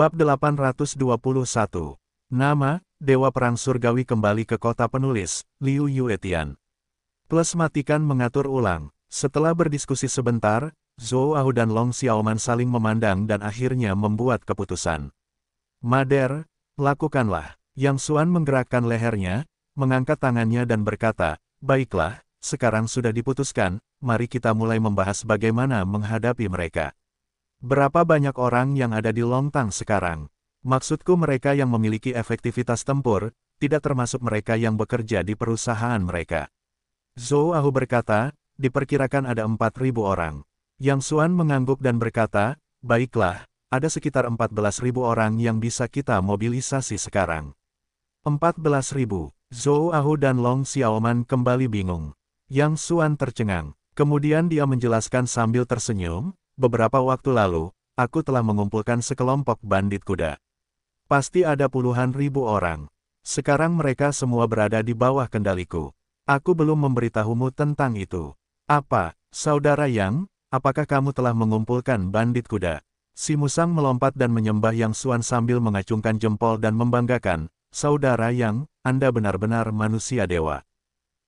Bab 821. Nama, Dewa Perang Surgawi kembali ke kota penulis, Liu Yuetian. Plus matikan mengatur ulang. Setelah berdiskusi sebentar, Zhou Ahu dan Long Xiaoman saling memandang dan akhirnya membuat keputusan. Mader, lakukanlah. Yang Suan menggerakkan lehernya, mengangkat tangannya dan berkata, Baiklah, sekarang sudah diputuskan, mari kita mulai membahas bagaimana menghadapi mereka. Berapa banyak orang yang ada di Long Tang sekarang? Maksudku mereka yang memiliki efektivitas tempur, tidak termasuk mereka yang bekerja di perusahaan mereka. Zhou Ahu berkata, diperkirakan ada 4.000 orang. Yang Suan mengangguk dan berkata, baiklah, ada sekitar 14.000 orang yang bisa kita mobilisasi sekarang. 14.000, Zhou Ahu dan Long Xiaoman kembali bingung. Yang Suan tercengang. Kemudian dia menjelaskan sambil tersenyum, Beberapa waktu lalu, aku telah mengumpulkan sekelompok bandit kuda. Pasti ada puluhan ribu orang. Sekarang mereka semua berada di bawah kendaliku. Aku belum memberitahumu tentang itu. Apa, saudara Yang? Apakah kamu telah mengumpulkan bandit kuda? Si Musang melompat dan menyembah Yang Suan sambil mengacungkan jempol dan membanggakan, Saudara Yang, Anda benar-benar manusia dewa.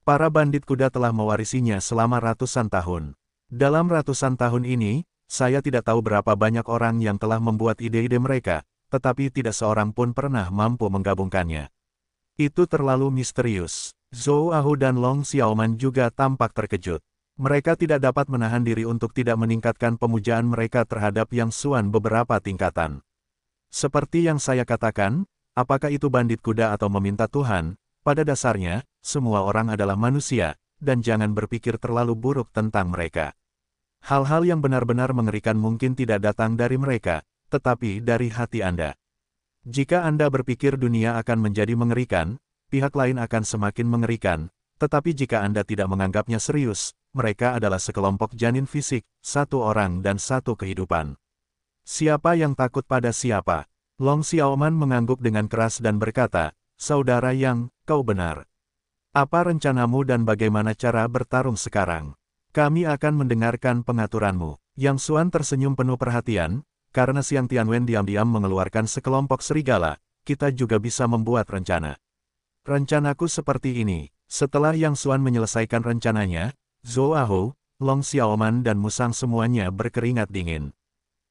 Para bandit kuda telah mewarisinya selama ratusan tahun. Dalam ratusan tahun ini, saya tidak tahu berapa banyak orang yang telah membuat ide-ide mereka, tetapi tidak seorang pun pernah mampu menggabungkannya. Itu terlalu misterius. Zhou Ahu dan Long Xiaoman juga tampak terkejut. Mereka tidak dapat menahan diri untuk tidak meningkatkan pemujaan mereka terhadap Yang Suan beberapa tingkatan. Seperti yang saya katakan, apakah itu bandit kuda atau meminta Tuhan, pada dasarnya, semua orang adalah manusia, dan jangan berpikir terlalu buruk tentang mereka. Hal-hal yang benar-benar mengerikan mungkin tidak datang dari mereka, tetapi dari hati Anda. Jika Anda berpikir dunia akan menjadi mengerikan, pihak lain akan semakin mengerikan, tetapi jika Anda tidak menganggapnya serius, mereka adalah sekelompok janin fisik, satu orang dan satu kehidupan. Siapa yang takut pada siapa? Long Xiaoman mengangguk dengan keras dan berkata, Saudara Yang, kau benar. Apa rencanamu dan bagaimana cara bertarung sekarang? Kami akan mendengarkan pengaturanmu. Yang Suan tersenyum penuh perhatian, karena Siang Tianwen diam-diam mengeluarkan sekelompok serigala, kita juga bisa membuat rencana. Rencanaku seperti ini. Setelah Yang Suan menyelesaikan rencananya, Zhou Ahu, Long Xiaoman dan Musang semuanya berkeringat dingin.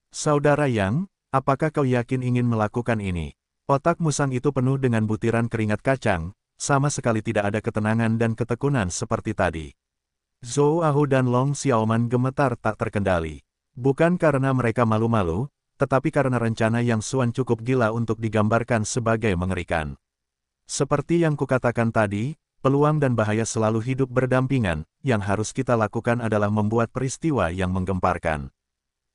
Saudara Yang, apakah kau yakin ingin melakukan ini? Otak Musang itu penuh dengan butiran keringat kacang, sama sekali tidak ada ketenangan dan ketekunan seperti tadi. Zhou Ahu dan Long Xiaoman gemetar tak terkendali. Bukan karena mereka malu-malu, tetapi karena rencana yang Suan cukup gila untuk digambarkan sebagai mengerikan. Seperti yang kukatakan tadi, peluang dan bahaya selalu hidup berdampingan, yang harus kita lakukan adalah membuat peristiwa yang menggemparkan.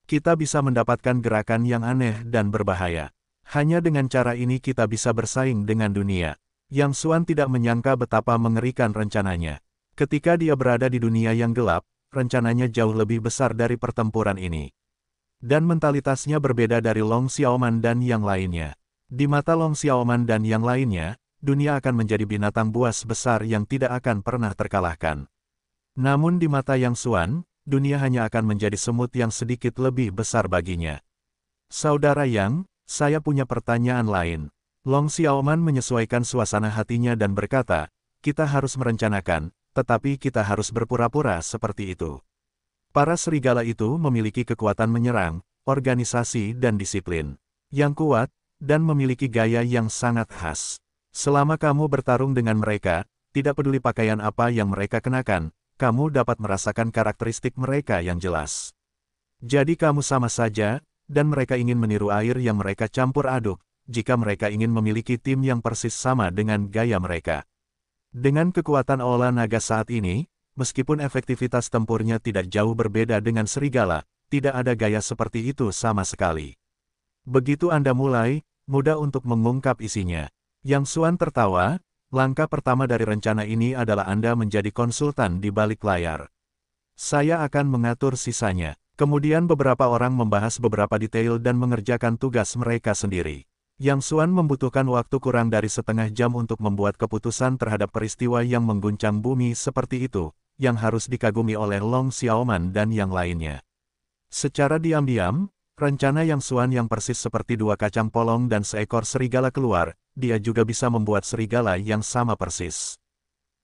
Kita bisa mendapatkan gerakan yang aneh dan berbahaya. Hanya dengan cara ini kita bisa bersaing dengan dunia. Yang Suan tidak menyangka betapa mengerikan rencananya. Ketika dia berada di dunia yang gelap, rencananya jauh lebih besar dari pertempuran ini. Dan mentalitasnya berbeda dari Long Xiaoman dan yang lainnya. Di mata Long Xiaoman dan yang lainnya, dunia akan menjadi binatang buas besar yang tidak akan pernah terkalahkan. Namun di mata Yang Xuan, dunia hanya akan menjadi semut yang sedikit lebih besar baginya. Saudara Yang, saya punya pertanyaan lain. Long Xiaoman menyesuaikan suasana hatinya dan berkata, kita harus merencanakan, tetapi kita harus berpura-pura seperti itu. Para serigala itu memiliki kekuatan menyerang, organisasi dan disiplin yang kuat, dan memiliki gaya yang sangat khas. Selama kamu bertarung dengan mereka, tidak peduli pakaian apa yang mereka kenakan, kamu dapat merasakan karakteristik mereka yang jelas. Jadi kamu sama saja, dan mereka ingin meniru air yang mereka campur aduk, jika mereka ingin memiliki tim yang persis sama dengan gaya mereka. Dengan kekuatan olah naga saat ini, meskipun efektivitas tempurnya tidak jauh berbeda dengan serigala, tidak ada gaya seperti itu sama sekali. Begitu Anda mulai, mudah untuk mengungkap isinya. Yang Suan tertawa, langkah pertama dari rencana ini adalah Anda menjadi konsultan di balik layar. Saya akan mengatur sisanya. Kemudian beberapa orang membahas beberapa detail dan mengerjakan tugas mereka sendiri. Yang Suan membutuhkan waktu kurang dari setengah jam untuk membuat keputusan terhadap peristiwa yang mengguncang bumi seperti itu, yang harus dikagumi oleh Long Xiaoman dan yang lainnya. Secara diam-diam, rencana Yang Suan yang persis seperti dua kacang polong dan seekor serigala keluar, dia juga bisa membuat serigala yang sama persis.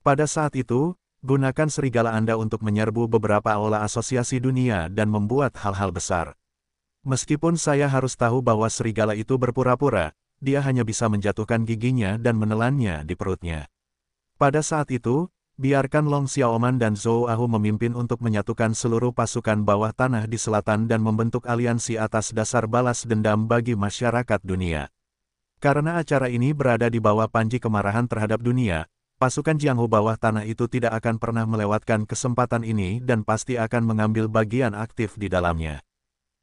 Pada saat itu, gunakan serigala Anda untuk menyerbu beberapa aula asosiasi dunia dan membuat hal-hal besar. Meskipun saya harus tahu bahwa serigala itu berpura-pura, dia hanya bisa menjatuhkan giginya dan menelannya di perutnya. Pada saat itu, biarkan Long Xiaoman dan Zhou Ahu memimpin untuk menyatukan seluruh pasukan bawah tanah di selatan dan membentuk aliansi atas dasar balas dendam bagi masyarakat dunia. Karena acara ini berada di bawah panji kemarahan terhadap dunia, pasukan Jianghu bawah tanah itu tidak akan pernah melewatkan kesempatan ini dan pasti akan mengambil bagian aktif di dalamnya.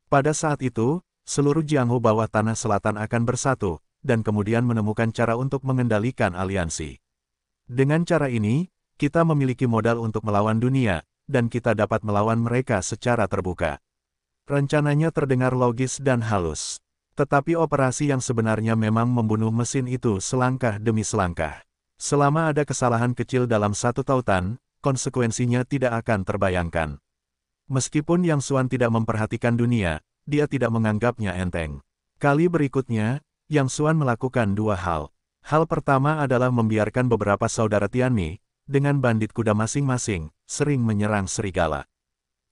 Pada saat itu, seluruh Jianghu bawah tanah selatan akan bersatu, dan kemudian menemukan cara untuk mengendalikan aliansi. Dengan cara ini, kita memiliki modal untuk melawan dunia, dan kita dapat melawan mereka secara terbuka. Rencananya terdengar logis dan halus. Tetapi operasi yang sebenarnya memang membunuh mesin itu selangkah demi selangkah. Selama ada kesalahan kecil dalam satu tautan, konsekuensinya tidak akan terbayangkan. Meskipun Yang Suan tidak memperhatikan dunia, dia tidak menganggapnya enteng. Kali berikutnya, Yang Suan melakukan dua hal. Hal pertama adalah membiarkan beberapa saudara Tianmi, dengan bandit kuda masing-masing, sering menyerang serigala.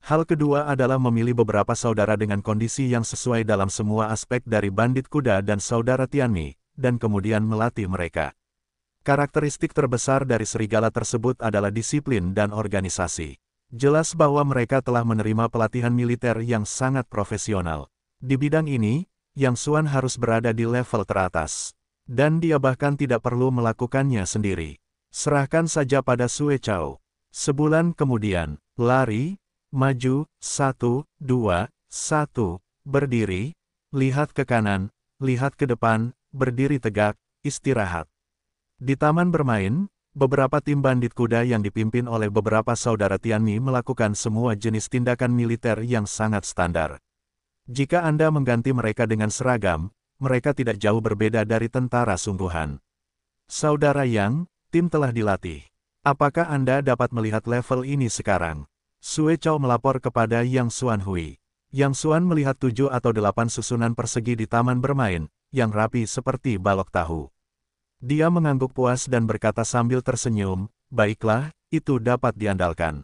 Hal kedua adalah memilih beberapa saudara dengan kondisi yang sesuai dalam semua aspek dari bandit kuda dan saudara Tianmi, dan kemudian melatih mereka. Karakteristik terbesar dari serigala tersebut adalah disiplin dan organisasi. Jelas bahwa mereka telah menerima pelatihan militer yang sangat profesional. Di bidang ini, Yang Suan harus berada di level teratas. Dan dia bahkan tidak perlu melakukannya sendiri. Serahkan saja pada Sue Chao. Sebulan kemudian, lari, maju, satu, dua, satu, berdiri, lihat ke kanan, lihat ke depan, berdiri tegak, istirahat. Di taman bermain, beberapa tim bandit kuda yang dipimpin oleh beberapa saudara Tianmi melakukan semua jenis tindakan militer yang sangat standar. Jika Anda mengganti mereka dengan seragam, mereka tidak jauh berbeda dari tentara sungguhan. Saudara Yang, tim telah dilatih. Apakah Anda dapat melihat level ini sekarang? Sue Chow melapor kepada Yang Xuan Hui. Yang Xuan melihat tujuh atau delapan susunan persegi di taman bermain, yang rapi seperti balok tahu. Dia mengangguk puas dan berkata sambil tersenyum, baiklah, itu dapat diandalkan.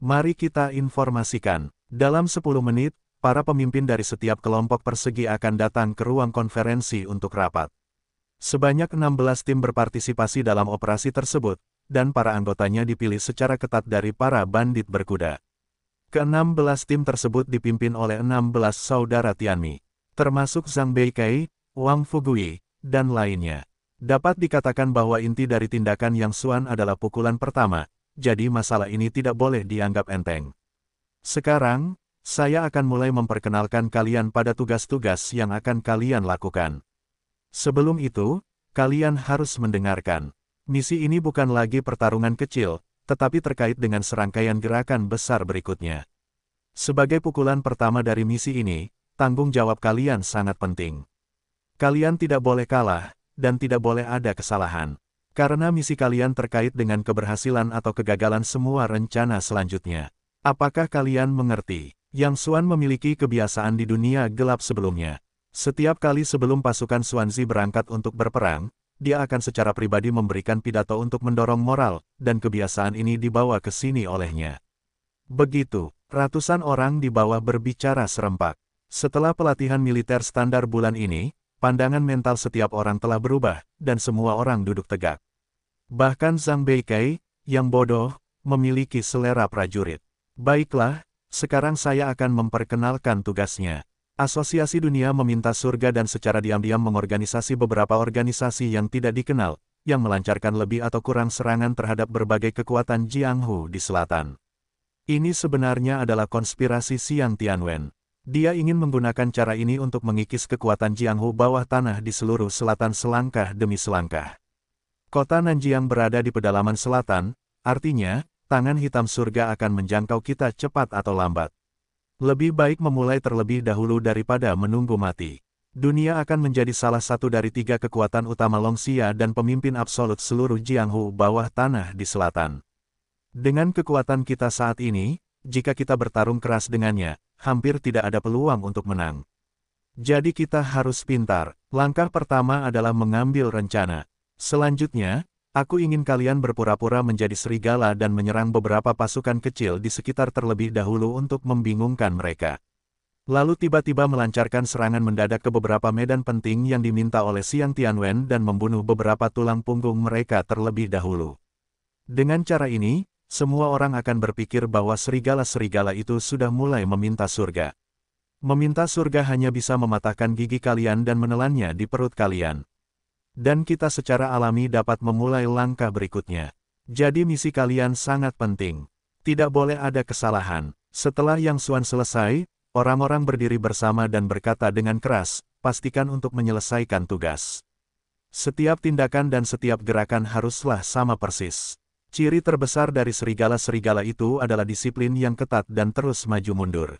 Mari kita informasikan. Dalam 10 menit, para pemimpin dari setiap kelompok persegi akan datang ke ruang konferensi untuk rapat. Sebanyak 16 tim berpartisipasi dalam operasi tersebut, dan para anggotanya dipilih secara ketat dari para bandit berkuda. Keenam belas tim tersebut dipimpin oleh 16 saudara Tianmi, termasuk Zhang Beikai, Wang Fugui, dan lainnya. Dapat dikatakan bahwa inti dari tindakan Yang Suan adalah pukulan pertama, jadi masalah ini tidak boleh dianggap enteng. Sekarang, saya akan mulai memperkenalkan kalian pada tugas-tugas yang akan kalian lakukan. Sebelum itu, kalian harus mendengarkan. Misi ini bukan lagi pertarungan kecil, tetapi terkait dengan serangkaian gerakan besar berikutnya. Sebagai pukulan pertama dari misi ini, tanggung jawab kalian sangat penting. Kalian tidak boleh kalah, dan tidak boleh ada kesalahan. Karena misi kalian terkait dengan keberhasilan atau kegagalan semua rencana selanjutnya. Apakah kalian mengerti? Yang Suan memiliki kebiasaan di dunia gelap sebelumnya. Setiap kali sebelum pasukan Suanzi berangkat untuk berperang, dia akan secara pribadi memberikan pidato untuk mendorong moral, dan kebiasaan ini dibawa ke sini olehnya. Begitu, ratusan orang di bawah berbicara serempak. Setelah pelatihan militer standar bulan ini, pandangan mental setiap orang telah berubah, dan semua orang duduk tegak. Bahkan Zhang Beikai, yang bodoh, memiliki selera prajurit. Baiklah, sekarang saya akan memperkenalkan tugasnya. Asosiasi dunia meminta surga dan secara diam-diam mengorganisasi beberapa organisasi yang tidak dikenal, yang melancarkan lebih atau kurang serangan terhadap berbagai kekuatan Jianghu di selatan. Ini sebenarnya adalah konspirasi Xiang Tianwen. Dia ingin menggunakan cara ini untuk mengikis kekuatan Jianghu bawah tanah di seluruh selatan selangkah demi selangkah. Kota Nanjiang berada di pedalaman selatan, artinya, tangan hitam surga akan menjangkau kita cepat atau lambat. Lebih baik memulai terlebih dahulu daripada menunggu mati. Dunia akan menjadi salah satu dari tiga kekuatan utama Longxia dan pemimpin absolut seluruh Jianghu bawah tanah di selatan. Dengan kekuatan kita saat ini, jika kita bertarung keras dengannya, hampir tidak ada peluang untuk menang. Jadi kita harus pintar. Langkah pertama adalah mengambil rencana. Selanjutnya, aku ingin kalian berpura-pura menjadi serigala dan menyerang beberapa pasukan kecil di sekitar terlebih dahulu untuk membingungkan mereka. Lalu tiba-tiba melancarkan serangan mendadak ke beberapa medan penting yang diminta oleh Siang Tianwen dan membunuh beberapa tulang punggung mereka terlebih dahulu. Dengan cara ini, semua orang akan berpikir bahwa serigala-serigala itu sudah mulai meminta surga. Meminta surga hanya bisa mematahkan gigi kalian dan menelannya di perut kalian. Dan kita secara alami dapat memulai langkah berikutnya. Jadi misi kalian sangat penting. Tidak boleh ada kesalahan. Setelah Yang Suan selesai, orang-orang berdiri bersama dan berkata dengan keras, pastikan untuk menyelesaikan tugas. Setiap tindakan dan setiap gerakan haruslah sama persis. Ciri terbesar dari serigala-serigala itu adalah disiplin yang ketat dan terus maju mundur.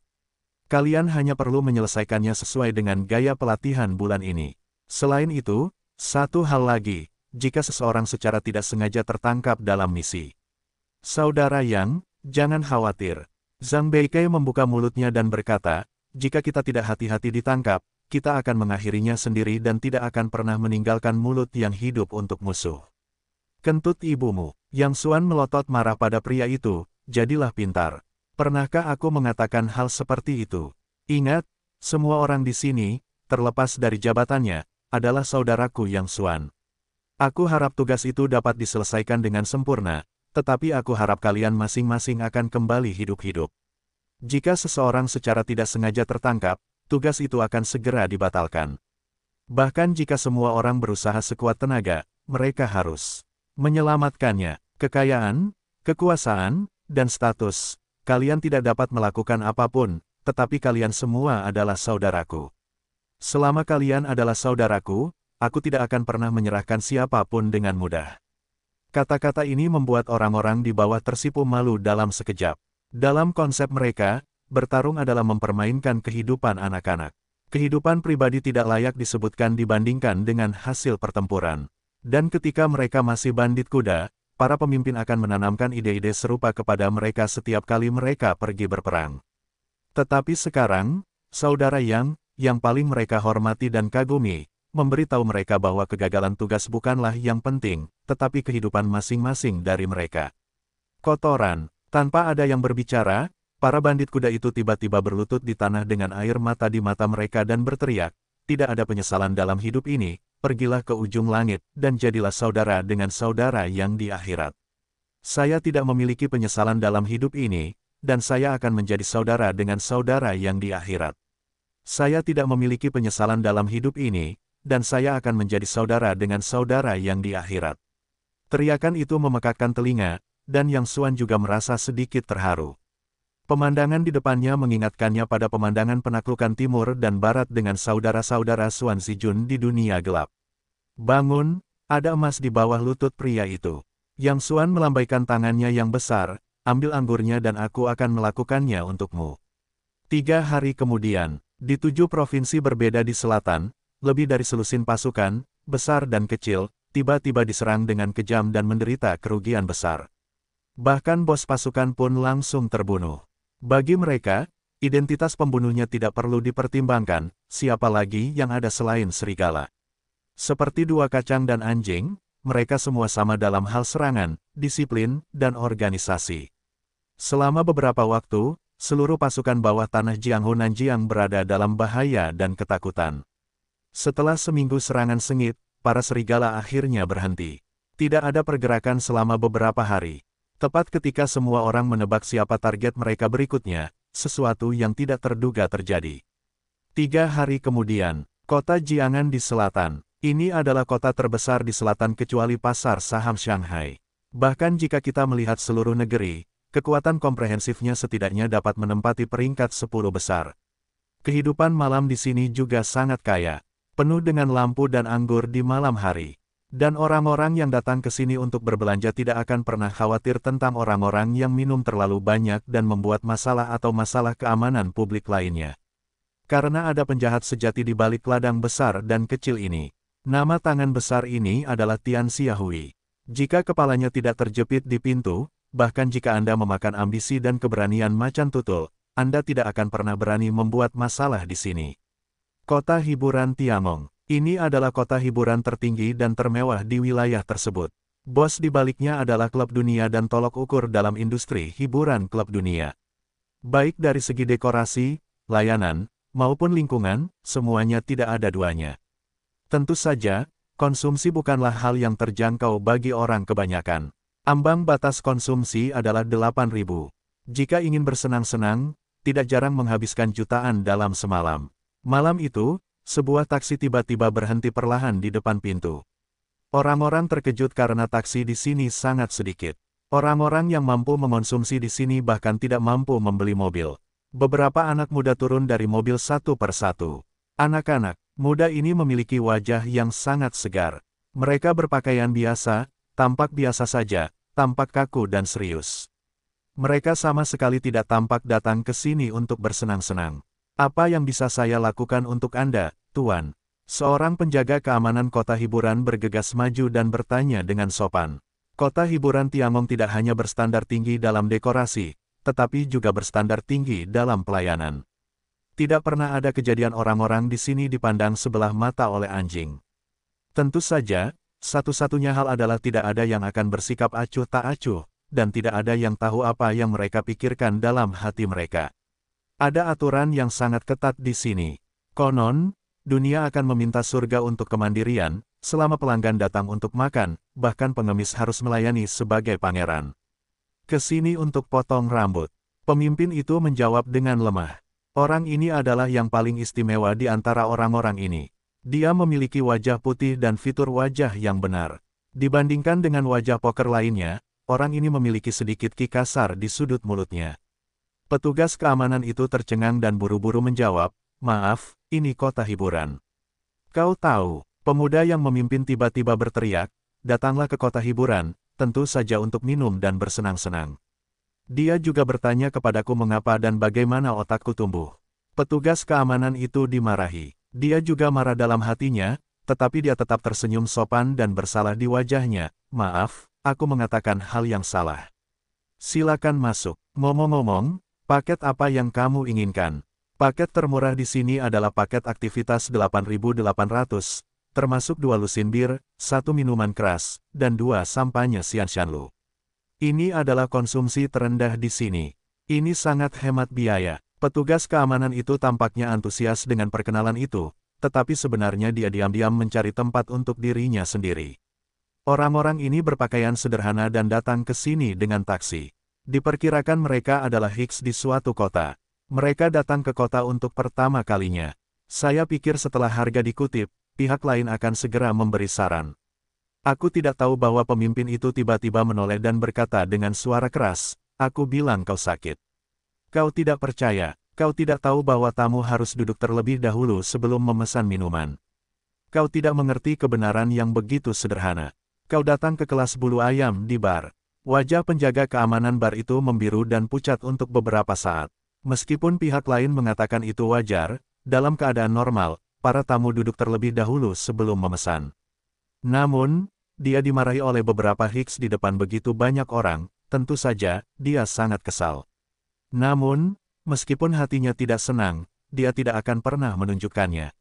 Kalian hanya perlu menyelesaikannya sesuai dengan gaya pelatihan bulan ini. Selain itu, satu hal lagi, jika seseorang secara tidak sengaja tertangkap dalam misi. Saudara Yang, jangan khawatir. Zhang Beike membuka mulutnya dan berkata, jika kita tidak hati-hati ditangkap, kita akan mengakhirinya sendiri dan tidak akan pernah meninggalkan mulut yang hidup untuk musuh. Kentut ibumu. Yang Suan melotot marah pada pria itu, jadilah pintar. Pernahkah aku mengatakan hal seperti itu? Ingat, semua orang di sini, terlepas dari jabatannya, adalah saudaraku Yang Suan. Aku harap tugas itu dapat diselesaikan dengan sempurna, tetapi aku harap kalian masing-masing akan kembali hidup-hidup. Jika seseorang secara tidak sengaja tertangkap, tugas itu akan segera dibatalkan. Bahkan jika semua orang berusaha sekuat tenaga, mereka harus menyelamatkannya. Kekayaan, kekuasaan, dan status. Kalian tidak dapat melakukan apapun, tetapi kalian semua adalah saudaraku. Selama kalian adalah saudaraku, aku tidak akan pernah menyerahkan siapapun dengan mudah. Kata-kata ini membuat orang-orang di bawah tersipu malu dalam sekejap. Dalam konsep mereka, bertarung adalah mempermainkan kehidupan anak-anak. Kehidupan pribadi tidak layak disebutkan dibandingkan dengan hasil pertempuran. Dan ketika mereka masih bandit kuda, para pemimpin akan menanamkan ide-ide serupa kepada mereka setiap kali mereka pergi berperang. Tetapi sekarang, saudara Yang, yang paling mereka hormati dan kagumi, memberitahu mereka bahwa kegagalan tugas bukanlah yang penting, tetapi kehidupan masing-masing dari mereka. Kotoran, tanpa ada yang berbicara, para bandit kuda itu tiba-tiba berlutut di tanah dengan air mata di mata mereka dan berteriak, tidak ada penyesalan dalam hidup ini, pergilah ke ujung langit, dan jadilah saudara dengan saudara yang di akhirat. Saya tidak memiliki penyesalan dalam hidup ini, dan saya akan menjadi saudara dengan saudara yang di akhirat. Saya tidak memiliki penyesalan dalam hidup ini, dan saya akan menjadi saudara dengan saudara yang di akhirat. Teriakan itu memekakkan telinga, dan Yang Suan juga merasa sedikit terharu. Pemandangan di depannya mengingatkannya pada pemandangan penaklukan timur dan barat dengan saudara-saudara Suan Sijun di dunia gelap. Bangun, ada emas di bawah lutut pria itu. Yang Suan melambaikan tangannya yang besar, ambil anggurnya dan aku akan melakukannya untukmu. Tiga hari kemudian, di tujuh provinsi berbeda di selatan, lebih dari selusin pasukan, besar dan kecil, tiba-tiba diserang dengan kejam dan menderita kerugian besar. Bahkan bos pasukan pun langsung terbunuh. Bagi mereka, identitas pembunuhnya tidak perlu dipertimbangkan, siapa lagi yang ada selain serigala. Seperti dua kacang dan anjing, mereka semua sama dalam hal serangan, disiplin, dan organisasi. Selama beberapa waktu, seluruh pasukan bawah tanah Jiang Nanjiang berada dalam bahaya dan ketakutan. Setelah seminggu serangan sengit, para serigala akhirnya berhenti. Tidak ada pergerakan selama beberapa hari. Tepat ketika semua orang menebak siapa target mereka berikutnya, sesuatu yang tidak terduga terjadi. Tiga hari kemudian, kota Jiangan di selatan. Ini adalah kota terbesar di selatan kecuali pasar saham Shanghai. Bahkan jika kita melihat seluruh negeri, kekuatan komprehensifnya setidaknya dapat menempati peringkat 10 besar. Kehidupan malam di sini juga sangat kaya, penuh dengan lampu dan anggur di malam hari. Dan orang-orang yang datang ke sini untuk berbelanja tidak akan pernah khawatir tentang orang-orang yang minum terlalu banyak dan membuat masalah atau masalah keamanan publik lainnya. Karena ada penjahat sejati di balik ladang besar dan kecil ini. Nama tangan besar ini adalah Tian Xiaohui. Jika kepalanya tidak terjepit di pintu, bahkan jika Anda memakan ambisi dan keberanian macan tutul, Anda tidak akan pernah berani membuat masalah di sini. Kota Hiburan Tiangong. Ini adalah kota hiburan tertinggi dan termewah di wilayah tersebut. Bos di baliknya adalah klub dunia dan tolok ukur dalam industri hiburan klub dunia. Baik dari segi dekorasi, layanan, maupun lingkungan, semuanya tidak ada duanya. Tentu saja, konsumsi bukanlah hal yang terjangkau bagi orang kebanyakan. Ambang batas konsumsi adalah 8.000. Jika ingin bersenang-senang, tidak jarang menghabiskan jutaan dalam semalam. Malam itu, sebuah taksi tiba-tiba berhenti perlahan di depan pintu. Orang-orang terkejut karena taksi di sini sangat sedikit. Orang-orang yang mampu mengonsumsi di sini bahkan tidak mampu membeli mobil. Beberapa anak muda turun dari mobil satu per satu. Anak-anak muda ini memiliki wajah yang sangat segar. Mereka berpakaian biasa, tampak biasa saja, tampak kaku dan serius. Mereka sama sekali tidak tampak datang ke sini untuk bersenang-senang. Apa yang bisa saya lakukan untuk Anda, Tuan? Seorang penjaga keamanan kota hiburan bergegas maju dan bertanya dengan sopan. Kota hiburan Tiangong tidak hanya berstandar tinggi dalam dekorasi, tetapi juga berstandar tinggi dalam pelayanan. Tidak pernah ada kejadian orang-orang di sini dipandang sebelah mata oleh anjing. Tentu saja, satu-satunya hal adalah tidak ada yang akan bersikap acuh tak acuh, dan tidak ada yang tahu apa yang mereka pikirkan dalam hati mereka. Ada aturan yang sangat ketat di sini. Konon, dunia akan meminta surga untuk kemandirian, selama pelanggan datang untuk makan, bahkan pengemis harus melayani sebagai pangeran. Kesini untuk potong rambut. Pemimpin itu menjawab dengan lemah. Orang ini adalah yang paling istimewa di antara orang-orang ini. Dia memiliki wajah putih dan fitur wajah yang benar. Dibandingkan dengan wajah poker lainnya, orang ini memiliki sedikit kikasar di sudut mulutnya. Petugas keamanan itu tercengang dan buru-buru menjawab, maaf, ini kota hiburan. Kau tahu, pemuda yang memimpin tiba-tiba berteriak, datanglah ke kota hiburan, tentu saja untuk minum dan bersenang-senang. Dia juga bertanya kepadaku mengapa dan bagaimana otakku tumbuh. Petugas keamanan itu dimarahi. Dia juga marah dalam hatinya, tetapi dia tetap tersenyum sopan dan bersalah di wajahnya. Maaf, aku mengatakan hal yang salah. Silakan masuk. Ngomong-ngomong, Paket apa yang kamu inginkan? Paket termurah di sini adalah paket aktivitas 8800, termasuk dua lusin bir, satu minuman keras, dan dua sampahnya lu. Ini adalah konsumsi terendah di sini. Ini sangat hemat biaya. Petugas keamanan itu tampaknya antusias dengan perkenalan itu, tetapi sebenarnya dia diam-diam mencari tempat untuk dirinya sendiri. Orang-orang ini berpakaian sederhana dan datang ke sini dengan taksi. Diperkirakan mereka adalah Hicks di suatu kota. Mereka datang ke kota untuk pertama kalinya. Saya pikir setelah harga dikutip, pihak lain akan segera memberi saran. Aku tidak tahu bahwa pemimpin itu tiba-tiba menoleh dan berkata dengan suara keras, aku bilang kau sakit. Kau tidak percaya, kau tidak tahu bahwa tamu harus duduk terlebih dahulu sebelum memesan minuman. Kau tidak mengerti kebenaran yang begitu sederhana. Kau datang ke kelas bulu ayam di bar. Wajah penjaga keamanan bar itu membiru dan pucat untuk beberapa saat. Meskipun pihak lain mengatakan itu wajar, dalam keadaan normal, para tamu duduk terlebih dahulu sebelum memesan. Namun, dia dimarahi oleh beberapa hiks di depan begitu banyak orang, tentu saja, dia sangat kesal. Namun, meskipun hatinya tidak senang, dia tidak akan pernah menunjukkannya.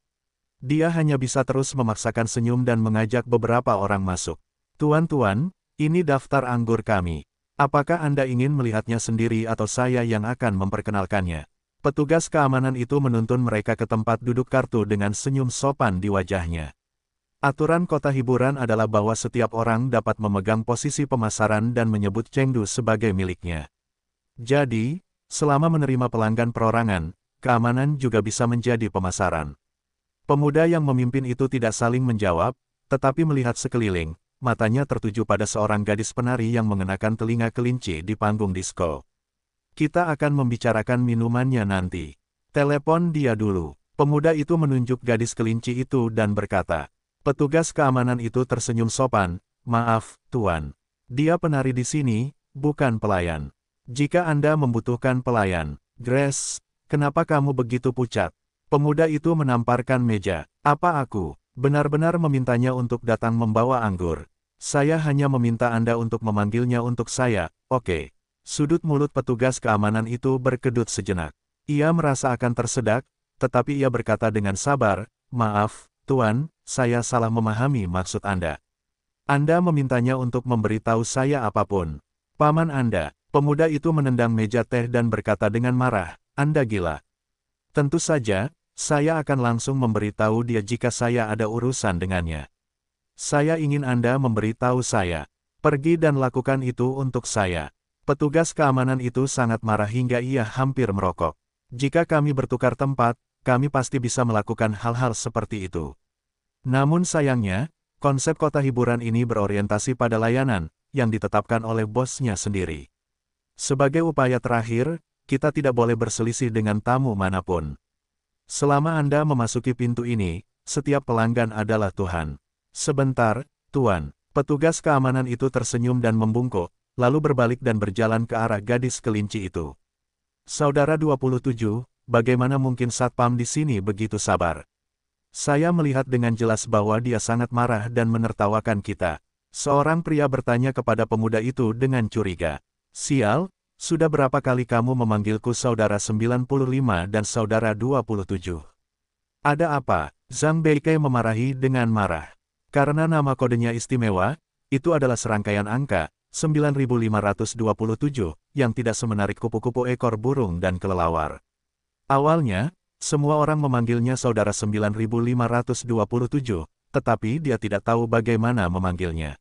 Dia hanya bisa terus memaksakan senyum dan mengajak beberapa orang masuk. Tuan-tuan, ini daftar anggur kami. Apakah Anda ingin melihatnya sendiri atau saya yang akan memperkenalkannya? Petugas keamanan itu menuntun mereka ke tempat duduk kartu dengan senyum sopan di wajahnya. Aturan kota hiburan adalah bahwa setiap orang dapat memegang posisi pemasaran dan menyebut Chengdu sebagai miliknya. Jadi, selama menerima pelanggan perorangan, keamanan juga bisa menjadi pemasaran. Pemuda yang memimpin itu tidak saling menjawab, tetapi melihat sekeliling, matanya tertuju pada seorang gadis penari yang mengenakan telinga kelinci di panggung disco. Kita akan membicarakan minumannya nanti. Telepon dia dulu. Pemuda itu menunjuk gadis kelinci itu dan berkata, petugas keamanan itu tersenyum sopan, maaf, Tuan. Dia penari di sini, bukan pelayan. Jika Anda membutuhkan pelayan, Grace, kenapa kamu begitu pucat? Pemuda itu menamparkan meja. Apa aku? benar-benar memintanya untuk datang membawa anggur. Saya hanya meminta Anda untuk memanggilnya untuk saya, oke. Okay. Sudut mulut petugas keamanan itu berkedut sejenak. Ia merasa akan tersedak, tetapi ia berkata dengan sabar, Maaf, Tuan, saya salah memahami maksud Anda. Anda memintanya untuk memberitahu saya apapun. Paman Anda, pemuda itu menendang meja teh dan berkata dengan marah, Anda gila. Tentu saja, saya akan langsung memberitahu dia jika saya ada urusan dengannya. Saya ingin Anda memberitahu saya. Pergi dan lakukan itu untuk saya. Petugas keamanan itu sangat marah hingga ia hampir merokok. Jika kami bertukar tempat, kami pasti bisa melakukan hal-hal seperti itu. Namun sayangnya, konsep kota hiburan ini berorientasi pada layanan, yang ditetapkan oleh bosnya sendiri. Sebagai upaya terakhir, kita tidak boleh berselisih dengan tamu manapun. Selama Anda memasuki pintu ini, setiap pelanggan adalah Tuhan. Sebentar, Tuan. Petugas keamanan itu tersenyum dan membungkuk, lalu berbalik dan berjalan ke arah gadis kelinci itu. Saudara 27, bagaimana mungkin Satpam di sini begitu sabar? Saya melihat dengan jelas bahwa dia sangat marah dan menertawakan kita. Seorang pria bertanya kepada pemuda itu dengan curiga. Sial, sudah berapa kali kamu memanggilku saudara 95 dan saudara 27? Ada apa? Zhang Beike memarahi dengan marah. Karena nama kodenya istimewa, itu adalah serangkaian angka, 9527, yang tidak semenarik kupu-kupu ekor burung dan kelelawar. Awalnya, semua orang memanggilnya saudara 9527, tetapi dia tidak tahu bagaimana memanggilnya.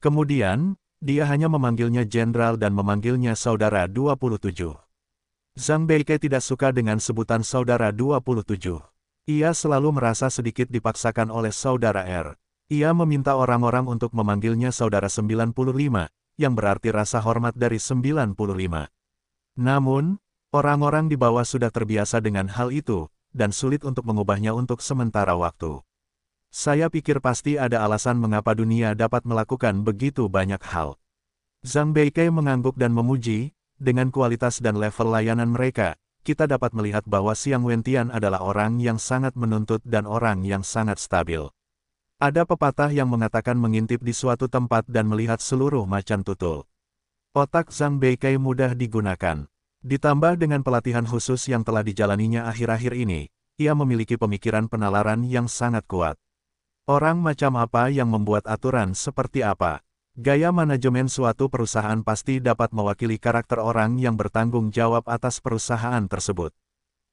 Kemudian, dia hanya memanggilnya jenderal dan memanggilnya saudara 27. Zhang Beike tidak suka dengan sebutan saudara 27. Ia selalu merasa sedikit dipaksakan oleh saudara R. Ia meminta orang-orang untuk memanggilnya Saudara 95, yang berarti rasa hormat dari 95. Namun, orang-orang di bawah sudah terbiasa dengan hal itu, dan sulit untuk mengubahnya untuk sementara waktu. Saya pikir pasti ada alasan mengapa dunia dapat melakukan begitu banyak hal. Zhang Beike mengangguk dan memuji, dengan kualitas dan level layanan mereka, kita dapat melihat bahwa Siang Wentian adalah orang yang sangat menuntut dan orang yang sangat stabil. Ada pepatah yang mengatakan mengintip di suatu tempat dan melihat seluruh macan tutul. Otak Zhang Beikai mudah digunakan. Ditambah dengan pelatihan khusus yang telah dijalaninya akhir-akhir ini, ia memiliki pemikiran penalaran yang sangat kuat. Orang macam apa yang membuat aturan seperti apa? Gaya manajemen suatu perusahaan pasti dapat mewakili karakter orang yang bertanggung jawab atas perusahaan tersebut.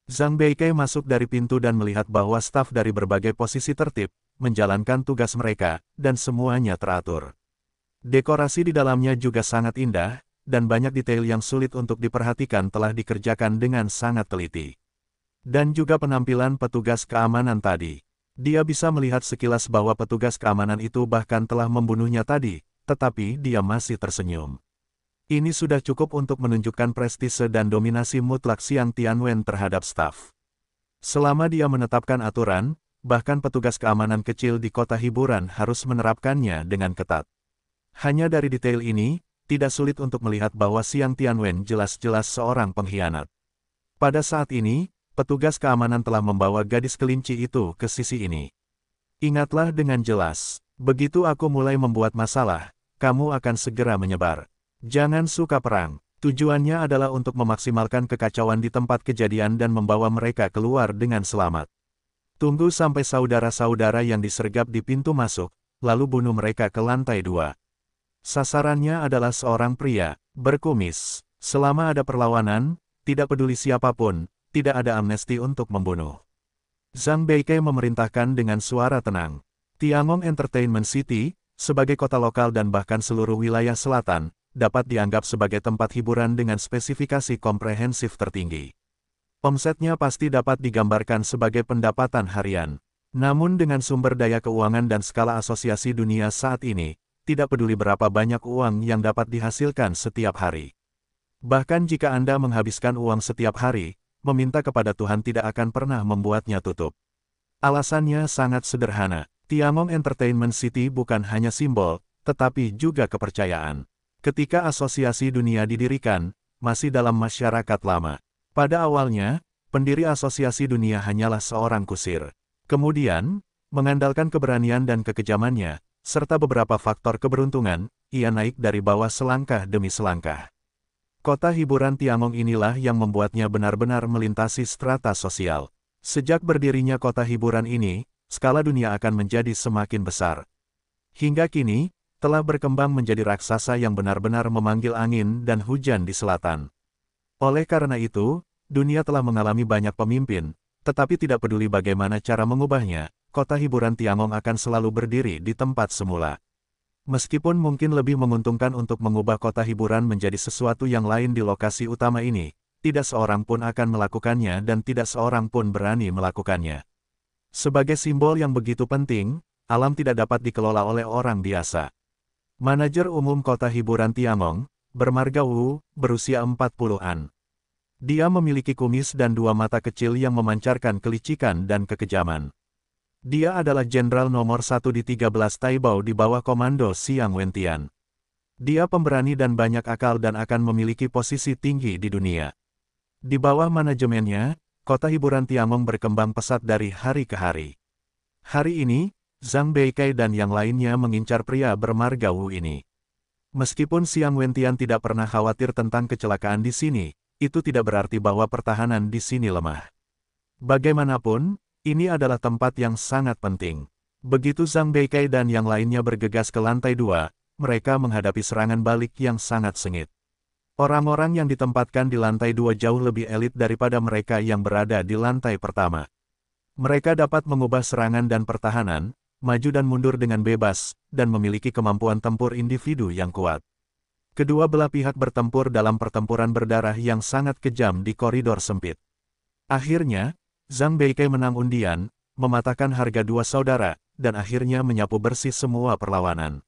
Zhang Beike masuk dari pintu dan melihat bahwa staf dari berbagai posisi tertib, menjalankan tugas mereka, dan semuanya teratur. Dekorasi di dalamnya juga sangat indah, dan banyak detail yang sulit untuk diperhatikan telah dikerjakan dengan sangat teliti. Dan juga penampilan petugas keamanan tadi. Dia bisa melihat sekilas bahwa petugas keamanan itu bahkan telah membunuhnya tadi, tetapi dia masih tersenyum. Ini sudah cukup untuk menunjukkan prestise dan dominasi mutlak Xiang Tianwen terhadap staf. Selama dia menetapkan aturan, bahkan petugas keamanan kecil di kota hiburan harus menerapkannya dengan ketat. Hanya dari detail ini, tidak sulit untuk melihat bahwa Siang Tianwen jelas-jelas seorang pengkhianat. Pada saat ini, petugas keamanan telah membawa gadis kelinci itu ke sisi ini. Ingatlah dengan jelas, begitu aku mulai membuat masalah, kamu akan segera menyebar. Jangan suka perang. Tujuannya adalah untuk memaksimalkan kekacauan di tempat kejadian dan membawa mereka keluar dengan selamat. Tunggu sampai saudara-saudara yang disergap di pintu masuk, lalu bunuh mereka ke lantai dua. Sasarannya adalah seorang pria, berkumis. Selama ada perlawanan, tidak peduli siapapun, tidak ada amnesti untuk membunuh. Zhang Beike memerintahkan dengan suara tenang. Tiangong Entertainment City, sebagai kota lokal dan bahkan seluruh wilayah selatan, dapat dianggap sebagai tempat hiburan dengan spesifikasi komprehensif tertinggi. Omsetnya pasti dapat digambarkan sebagai pendapatan harian. Namun dengan sumber daya keuangan dan skala asosiasi dunia saat ini, tidak peduli berapa banyak uang yang dapat dihasilkan setiap hari. Bahkan jika Anda menghabiskan uang setiap hari, meminta kepada Tuhan tidak akan pernah membuatnya tutup. Alasannya sangat sederhana, Tiangong Entertainment City bukan hanya simbol, tetapi juga kepercayaan. Ketika asosiasi dunia didirikan, masih dalam masyarakat lama. Pada awalnya, pendiri Asosiasi Dunia hanyalah seorang kusir. Kemudian, mengandalkan keberanian dan kekejamannya, serta beberapa faktor keberuntungan, ia naik dari bawah selangkah demi selangkah. Kota hiburan Tiangong inilah yang membuatnya benar-benar melintasi strata sosial. Sejak berdirinya kota hiburan ini, skala dunia akan menjadi semakin besar. Hingga kini, telah berkembang menjadi raksasa yang benar-benar memanggil angin dan hujan di selatan. Oleh karena itu, dunia telah mengalami banyak pemimpin, tetapi tidak peduli bagaimana cara mengubahnya, kota hiburan Tiangong akan selalu berdiri di tempat semula. Meskipun mungkin lebih menguntungkan untuk mengubah kota hiburan menjadi sesuatu yang lain di lokasi utama ini, tidak seorang pun akan melakukannya dan tidak seorang pun berani melakukannya. Sebagai simbol yang begitu penting, alam tidak dapat dikelola oleh orang biasa. Manajer umum kota hiburan Tiangong, bermarga Wu, berusia 40-an. Dia memiliki kumis dan dua mata kecil yang memancarkan kelicikan dan kekejaman. Dia adalah jenderal nomor satu di 13 Taibao di bawah komando Siang Wentian. Dia pemberani dan banyak akal dan akan memiliki posisi tinggi di dunia. Di bawah manajemennya, kota hiburan Tiangong berkembang pesat dari hari ke hari. Hari ini, Zhang Beikai dan yang lainnya mengincar pria bermarga Wu ini. Meskipun Siang Wentian tidak pernah khawatir tentang kecelakaan di sini, itu tidak berarti bahwa pertahanan di sini lemah. Bagaimanapun, ini adalah tempat yang sangat penting. Begitu Zhang Beikai dan yang lainnya bergegas ke lantai dua, mereka menghadapi serangan balik yang sangat sengit. Orang-orang yang ditempatkan di lantai dua jauh lebih elit daripada mereka yang berada di lantai pertama. Mereka dapat mengubah serangan dan pertahanan, maju dan mundur dengan bebas, dan memiliki kemampuan tempur individu yang kuat. Kedua belah pihak bertempur dalam pertempuran berdarah yang sangat kejam di koridor sempit. Akhirnya, Zhang Beike menang undian, mematahkan harga dua saudara, dan akhirnya menyapu bersih semua perlawanan.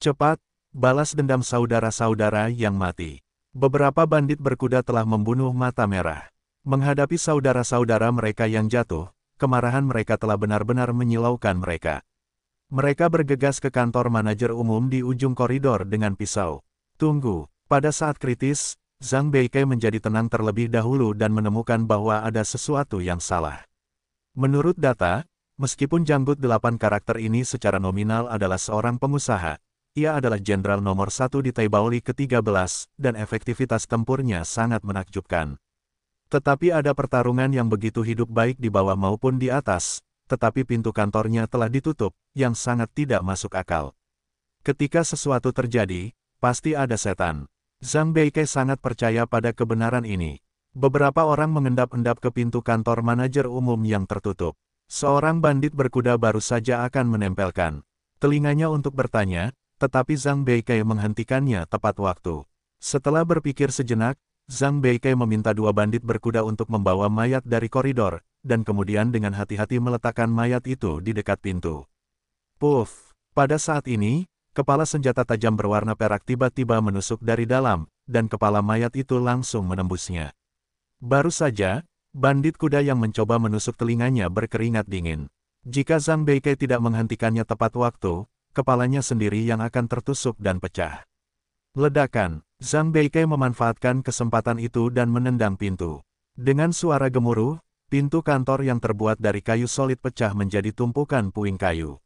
Cepat, balas dendam saudara-saudara yang mati. Beberapa bandit berkuda telah membunuh mata merah. Menghadapi saudara-saudara mereka yang jatuh, kemarahan mereka telah benar-benar menyilaukan mereka. Mereka bergegas ke kantor manajer umum di ujung koridor dengan pisau. Tunggu, pada saat kritis, Zhang Beike menjadi tenang terlebih dahulu dan menemukan bahwa ada sesuatu yang salah. Menurut data, meskipun janggut delapan karakter ini secara nominal adalah seorang pengusaha, ia adalah jenderal nomor satu di Taibaoli ke-13, dan efektivitas tempurnya sangat menakjubkan. Tetapi ada pertarungan yang begitu hidup baik di bawah maupun di atas, tetapi pintu kantornya telah ditutup, yang sangat tidak masuk akal. Ketika sesuatu terjadi, pasti ada setan. Zhang Beike sangat percaya pada kebenaran ini. Beberapa orang mengendap-endap ke pintu kantor manajer umum yang tertutup. Seorang bandit berkuda baru saja akan menempelkan telinganya untuk bertanya, tetapi Zhang Beike menghentikannya tepat waktu. Setelah berpikir sejenak, Zhang Beike meminta dua bandit berkuda untuk membawa mayat dari koridor, dan kemudian dengan hati-hati meletakkan mayat itu di dekat pintu. Puff! Pada saat ini, kepala senjata tajam berwarna perak tiba-tiba menusuk dari dalam, dan kepala mayat itu langsung menembusnya. Baru saja, bandit kuda yang mencoba menusuk telinganya berkeringat dingin. Jika Zhang Beike tidak menghentikannya tepat waktu, kepalanya sendiri yang akan tertusuk dan pecah. Ledakan, Zhang Beike memanfaatkan kesempatan itu dan menendang pintu. Dengan suara gemuruh, pintu kantor yang terbuat dari kayu solid pecah menjadi tumpukan puing kayu.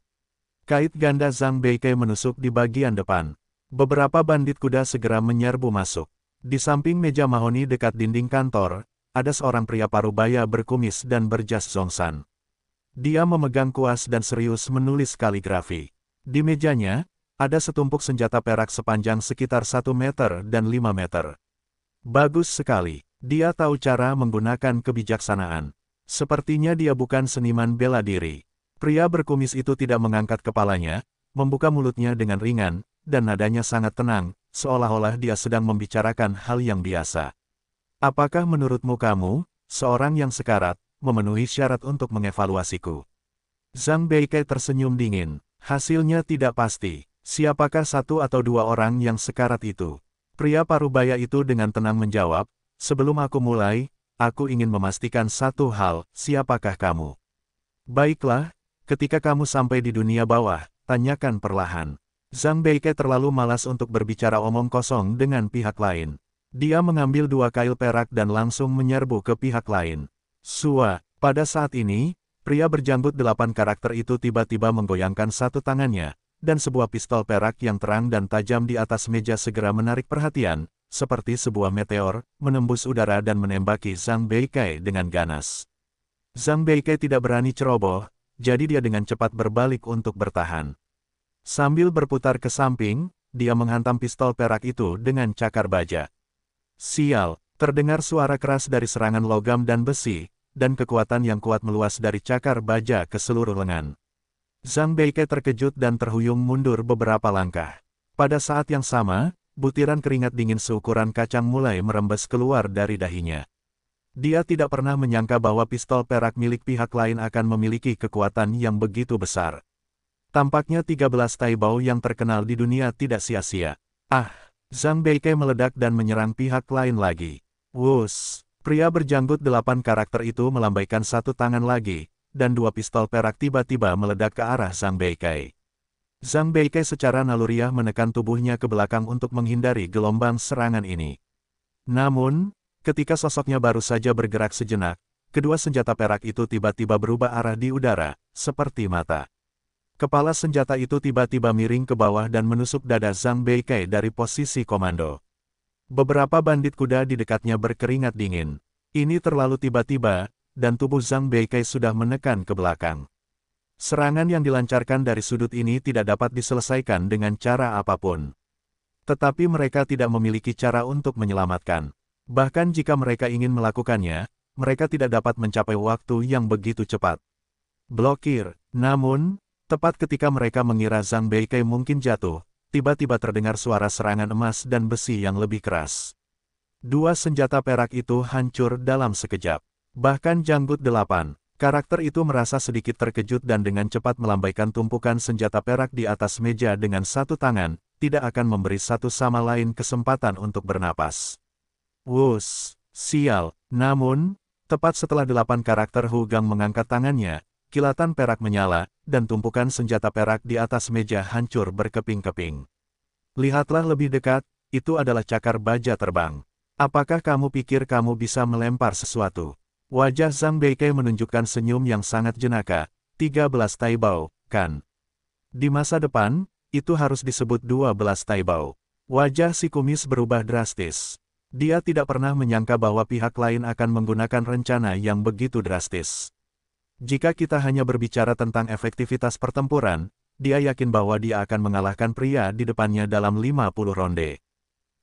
Kait ganda Zhang Beike menusuk di bagian depan. Beberapa bandit kuda segera menyerbu masuk. Di samping meja mahoni dekat dinding kantor, ada seorang pria parubaya berkumis dan berjas zongsan. Dia memegang kuas dan serius menulis kaligrafi. Di mejanya, ada setumpuk senjata perak sepanjang sekitar 1 meter dan 5 meter. Bagus sekali, dia tahu cara menggunakan kebijaksanaan. Sepertinya dia bukan seniman bela diri. Pria berkumis itu tidak mengangkat kepalanya, membuka mulutnya dengan ringan, dan nadanya sangat tenang, seolah-olah dia sedang membicarakan hal yang biasa. Apakah menurutmu kamu, seorang yang sekarat, memenuhi syarat untuk mengevaluasiku? Zhang Beike tersenyum dingin, hasilnya tidak pasti. Siapakah satu atau dua orang yang sekarat itu? Pria parubaya itu dengan tenang menjawab, sebelum aku mulai, aku ingin memastikan satu hal, siapakah kamu? Baiklah, ketika kamu sampai di dunia bawah, tanyakan perlahan. Zhang Beike terlalu malas untuk berbicara omong kosong dengan pihak lain. Dia mengambil dua kail perak dan langsung menyerbu ke pihak lain. Sua, pada saat ini, pria berjanggut delapan karakter itu tiba-tiba menggoyangkan satu tangannya, dan sebuah pistol perak yang terang dan tajam di atas meja segera menarik perhatian, seperti sebuah meteor, menembus udara dan menembaki Zhang Beikai dengan ganas. Zhang Beikai tidak berani ceroboh, jadi dia dengan cepat berbalik untuk bertahan. Sambil berputar ke samping, dia menghantam pistol perak itu dengan cakar baja. Sial, terdengar suara keras dari serangan logam dan besi, dan kekuatan yang kuat meluas dari cakar baja ke seluruh lengan. Zhang Beike terkejut dan terhuyung mundur beberapa langkah. Pada saat yang sama, butiran keringat dingin seukuran kacang mulai merembes keluar dari dahinya. Dia tidak pernah menyangka bahwa pistol perak milik pihak lain akan memiliki kekuatan yang begitu besar. Tampaknya 13 Taibao yang terkenal di dunia tidak sia-sia. Ah, Zhang Beike meledak dan menyerang pihak lain lagi. Wus, pria berjanggut delapan karakter itu melambaikan satu tangan lagi, dan dua pistol perak tiba-tiba meledak ke arah Zhang Beikai. Zhang Beikai secara naluriah menekan tubuhnya ke belakang untuk menghindari gelombang serangan ini. Namun, ketika sosoknya baru saja bergerak sejenak, kedua senjata perak itu tiba-tiba berubah arah di udara, seperti mata. Kepala senjata itu tiba-tiba miring ke bawah dan menusuk dada Zhang Beikai dari posisi komando. Beberapa bandit kuda di dekatnya berkeringat dingin. Ini terlalu tiba-tiba, dan tubuh Zhang Beikai sudah menekan ke belakang. Serangan yang dilancarkan dari sudut ini tidak dapat diselesaikan dengan cara apapun. Tetapi mereka tidak memiliki cara untuk menyelamatkan. Bahkan jika mereka ingin melakukannya, mereka tidak dapat mencapai waktu yang begitu cepat. Blokir, namun, tepat ketika mereka mengira Zhang Beikai mungkin jatuh, tiba-tiba terdengar suara serangan emas dan besi yang lebih keras. Dua senjata perak itu hancur dalam sekejap. Bahkan janggut delapan, karakter itu merasa sedikit terkejut dan dengan cepat melambaikan tumpukan senjata perak di atas meja dengan satu tangan, tidak akan memberi satu sama lain kesempatan untuk bernapas. Wus, sial, namun, tepat setelah delapan karakter Hugang mengangkat tangannya, kilatan perak menyala, dan tumpukan senjata perak di atas meja hancur berkeping-keping. Lihatlah lebih dekat, itu adalah cakar baja terbang. Apakah kamu pikir kamu bisa melempar sesuatu? Wajah Zhang Beike menunjukkan senyum yang sangat jenaka, 13 Taibao, kan? Di masa depan, itu harus disebut 12 Taibao. Wajah si kumis berubah drastis. Dia tidak pernah menyangka bahwa pihak lain akan menggunakan rencana yang begitu drastis. Jika kita hanya berbicara tentang efektivitas pertempuran, dia yakin bahwa dia akan mengalahkan pria di depannya dalam 50 ronde.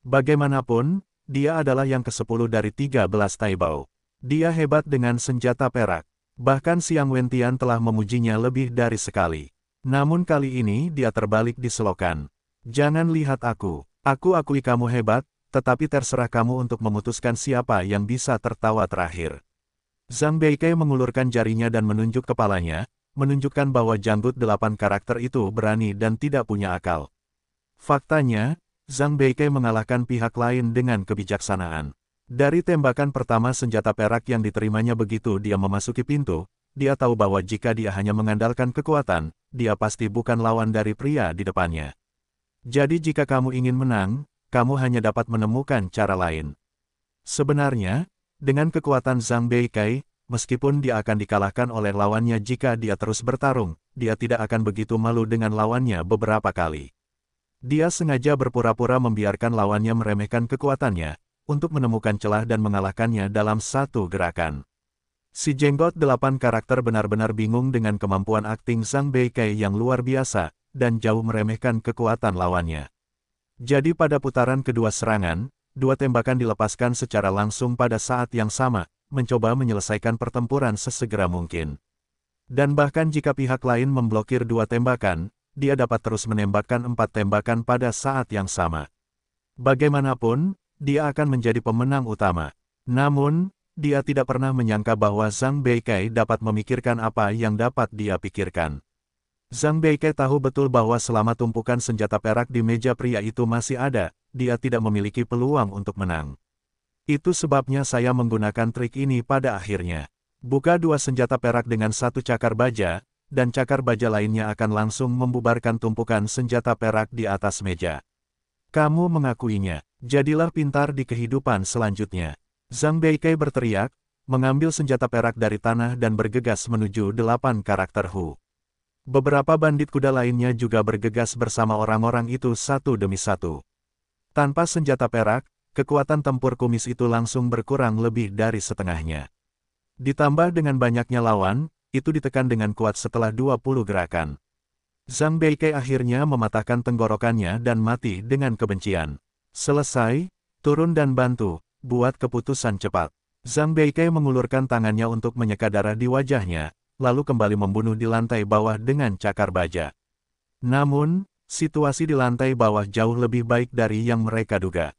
Bagaimanapun, dia adalah yang ke-10 dari 13 Taibao. Dia hebat dengan senjata perak. Bahkan Siang Wentian telah memujinya lebih dari sekali. Namun kali ini dia terbalik di selokan. Jangan lihat aku. Aku akui kamu hebat, tetapi terserah kamu untuk memutuskan siapa yang bisa tertawa terakhir. Zhang Beike mengulurkan jarinya dan menunjuk kepalanya, menunjukkan bahwa janggut delapan karakter itu berani dan tidak punya akal. Faktanya, Zhang Beike mengalahkan pihak lain dengan kebijaksanaan. Dari tembakan pertama senjata perak yang diterimanya begitu dia memasuki pintu, dia tahu bahwa jika dia hanya mengandalkan kekuatan, dia pasti bukan lawan dari pria di depannya. Jadi jika kamu ingin menang, kamu hanya dapat menemukan cara lain. Sebenarnya, dengan kekuatan Zhang Beikai, meskipun dia akan dikalahkan oleh lawannya jika dia terus bertarung, dia tidak akan begitu malu dengan lawannya beberapa kali. Dia sengaja berpura-pura membiarkan lawannya meremehkan kekuatannya, untuk menemukan celah dan mengalahkannya dalam satu gerakan. Si jenggot delapan karakter benar-benar bingung dengan kemampuan akting Sang Beikai yang luar biasa, dan jauh meremehkan kekuatan lawannya. Jadi pada putaran kedua serangan, dua tembakan dilepaskan secara langsung pada saat yang sama, mencoba menyelesaikan pertempuran sesegera mungkin. Dan bahkan jika pihak lain memblokir dua tembakan, dia dapat terus menembakkan empat tembakan pada saat yang sama. Bagaimanapun, dia akan menjadi pemenang utama. Namun, dia tidak pernah menyangka bahwa Zhang Beikai dapat memikirkan apa yang dapat dia pikirkan. Zhang Beikai tahu betul bahwa selama tumpukan senjata perak di meja pria itu masih ada, dia tidak memiliki peluang untuk menang. Itu sebabnya saya menggunakan trik ini pada akhirnya. Buka dua senjata perak dengan satu cakar baja, dan cakar baja lainnya akan langsung membubarkan tumpukan senjata perak di atas meja. Kamu mengakuinya. Jadilah pintar di kehidupan selanjutnya. Zhang Beike berteriak, mengambil senjata perak dari tanah dan bergegas menuju delapan karakter Hu. Beberapa bandit kuda lainnya juga bergegas bersama orang-orang itu satu demi satu. Tanpa senjata perak, kekuatan tempur kumis itu langsung berkurang lebih dari setengahnya. Ditambah dengan banyaknya lawan, itu ditekan dengan kuat setelah 20 gerakan. Zhang Beike akhirnya mematahkan tenggorokannya dan mati dengan kebencian. Selesai, turun dan bantu, buat keputusan cepat. Zhang Beike mengulurkan tangannya untuk menyeka darah di wajahnya, lalu kembali membunuh di lantai bawah dengan cakar baja. Namun, situasi di lantai bawah jauh lebih baik dari yang mereka duga.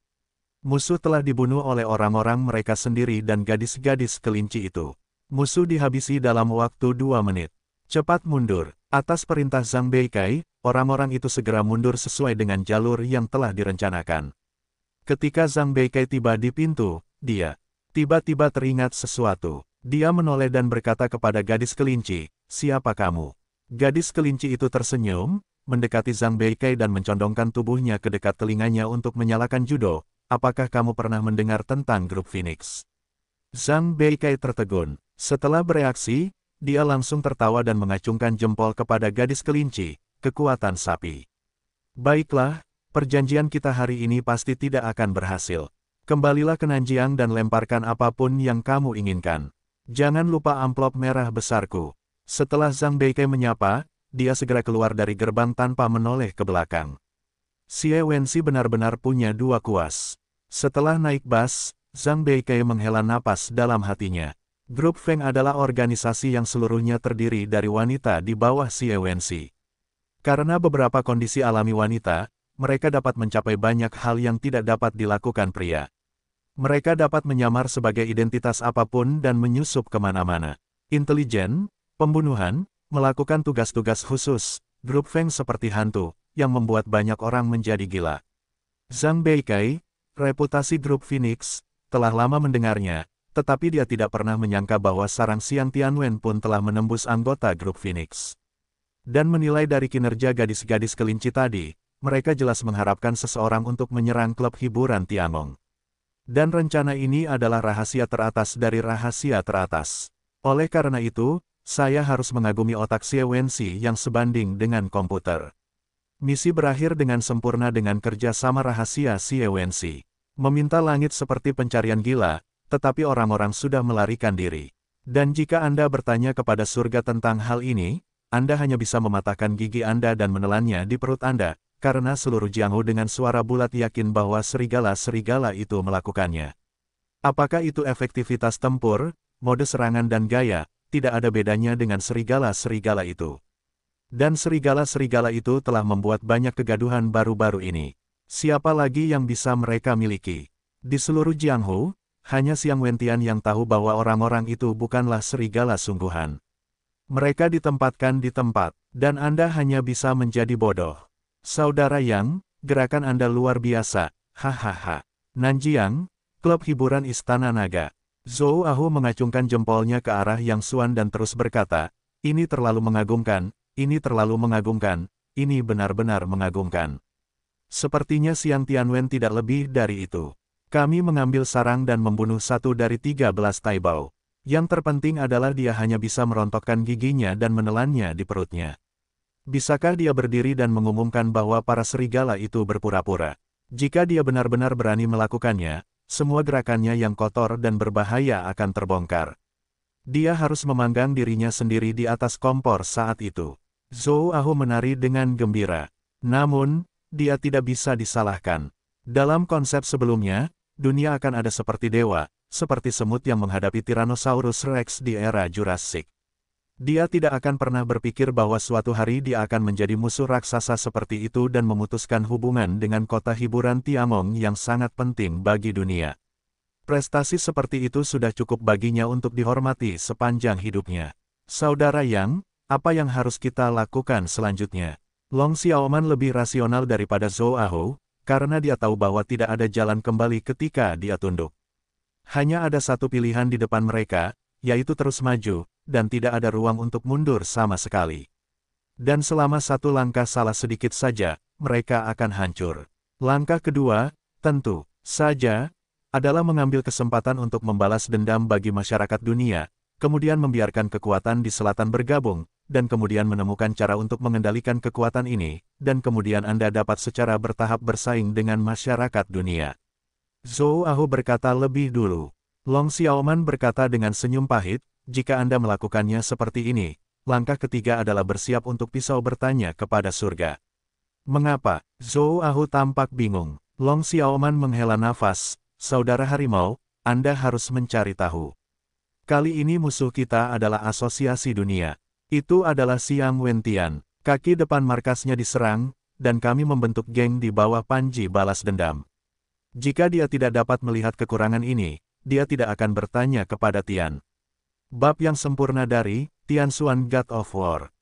Musuh telah dibunuh oleh orang-orang mereka sendiri dan gadis-gadis kelinci itu. Musuh dihabisi dalam waktu dua menit. Cepat mundur. Atas perintah Zhang Beikai, orang-orang itu segera mundur sesuai dengan jalur yang telah direncanakan. Ketika Zhang Beikai tiba di pintu, dia tiba-tiba teringat sesuatu. Dia menoleh dan berkata kepada gadis kelinci, siapa kamu? Gadis kelinci itu tersenyum, mendekati Zhang Beikai dan mencondongkan tubuhnya ke dekat telinganya untuk menyalakan judo, apakah kamu pernah mendengar tentang grup Phoenix? Zhang Beikai tertegun. Setelah bereaksi, dia langsung tertawa dan mengacungkan jempol kepada gadis kelinci, kekuatan sapi. Baiklah, Perjanjian kita hari ini pasti tidak akan berhasil. Kembalilah ke Nanjiang dan lemparkan apapun yang kamu inginkan. Jangan lupa amplop merah besarku. Setelah Zhang Beike menyapa, dia segera keluar dari gerbang tanpa menoleh ke belakang. Xie Wenxi benar-benar punya dua kuas. Setelah naik bus, Zhang Beike menghela napas dalam hatinya. Grup Feng adalah organisasi yang seluruhnya terdiri dari wanita di bawah Xie Wenxi. Karena beberapa kondisi alami wanita, mereka dapat mencapai banyak hal yang tidak dapat dilakukan pria. Mereka dapat menyamar sebagai identitas apapun dan menyusup kemana-mana. Intelijen, pembunuhan, melakukan tugas-tugas khusus, grup Feng seperti hantu, yang membuat banyak orang menjadi gila. Zhang Beikai, reputasi grup Phoenix, telah lama mendengarnya, tetapi dia tidak pernah menyangka bahwa sarang Siang Tianwen pun telah menembus anggota grup Phoenix. Dan menilai dari kinerja gadis-gadis kelinci tadi, mereka jelas mengharapkan seseorang untuk menyerang klub hiburan Tianlong. Dan rencana ini adalah rahasia teratas dari rahasia teratas. Oleh karena itu, saya harus mengagumi otak Siawensi yang sebanding dengan komputer. Misi berakhir dengan sempurna dengan kerja sama rahasia Siawensi. Meminta langit seperti pencarian gila, tetapi orang-orang sudah melarikan diri. Dan jika Anda bertanya kepada surga tentang hal ini, Anda hanya bisa mematahkan gigi Anda dan menelannya di perut Anda, karena seluruh Jianghu dengan suara bulat yakin bahwa serigala-serigala itu melakukannya. Apakah itu efektivitas tempur, mode serangan dan gaya, tidak ada bedanya dengan serigala-serigala itu. Dan serigala-serigala itu telah membuat banyak kegaduhan baru-baru ini. Siapa lagi yang bisa mereka miliki? Di seluruh Jianghu, hanya Siang Wentian yang tahu bahwa orang-orang itu bukanlah serigala sungguhan. Mereka ditempatkan di tempat, dan Anda hanya bisa menjadi bodoh. Saudara Yang, gerakan Anda luar biasa, hahaha. Nanjiang, klub hiburan Istana Naga. Zhou Ahu mengacungkan jempolnya ke arah Yang Suan dan terus berkata, ini terlalu mengagumkan, ini terlalu mengagumkan, ini benar-benar mengagumkan. Sepertinya Xiang Tianwen tidak lebih dari itu. Kami mengambil sarang dan membunuh satu dari tiga belas Taibao. Yang terpenting adalah dia hanya bisa merontokkan giginya dan menelannya di perutnya. Bisakah dia berdiri dan mengumumkan bahwa para serigala itu berpura-pura? Jika dia benar-benar berani melakukannya, semua gerakannya yang kotor dan berbahaya akan terbongkar. Dia harus memanggang dirinya sendiri di atas kompor saat itu. Zhou Ahu menari dengan gembira. Namun, dia tidak bisa disalahkan. Dalam konsep sebelumnya, dunia akan ada seperti dewa, seperti semut yang menghadapi Tyrannosaurus Rex di era Jurassic. Dia tidak akan pernah berpikir bahwa suatu hari dia akan menjadi musuh raksasa seperti itu dan memutuskan hubungan dengan kota hiburan Tiamong yang sangat penting bagi dunia. Prestasi seperti itu sudah cukup baginya untuk dihormati sepanjang hidupnya. Saudara Yang, apa yang harus kita lakukan selanjutnya? Long Xiaoman lebih rasional daripada Zhou Aho, karena dia tahu bahwa tidak ada jalan kembali ketika dia tunduk. Hanya ada satu pilihan di depan mereka, yaitu terus maju, dan tidak ada ruang untuk mundur sama sekali. Dan selama satu langkah salah sedikit saja, mereka akan hancur. Langkah kedua, tentu saja, adalah mengambil kesempatan untuk membalas dendam bagi masyarakat dunia, kemudian membiarkan kekuatan di selatan bergabung, dan kemudian menemukan cara untuk mengendalikan kekuatan ini, dan kemudian Anda dapat secara bertahap bersaing dengan masyarakat dunia. Zhou Ahu berkata lebih dulu. Long Xiaoman berkata dengan senyum pahit, jika Anda melakukannya seperti ini, langkah ketiga adalah bersiap untuk pisau bertanya kepada surga. Mengapa? Zhou Ahu tampak bingung. Long Xiaoman menghela nafas, Saudara Harimau, Anda harus mencari tahu. Kali ini musuh kita adalah asosiasi dunia. Itu adalah Siang Wentian. Kaki depan markasnya diserang, dan kami membentuk geng di bawah Panji balas dendam. Jika dia tidak dapat melihat kekurangan ini, dia tidak akan bertanya kepada Tian. Bab yang sempurna dari Tian Xuan God of War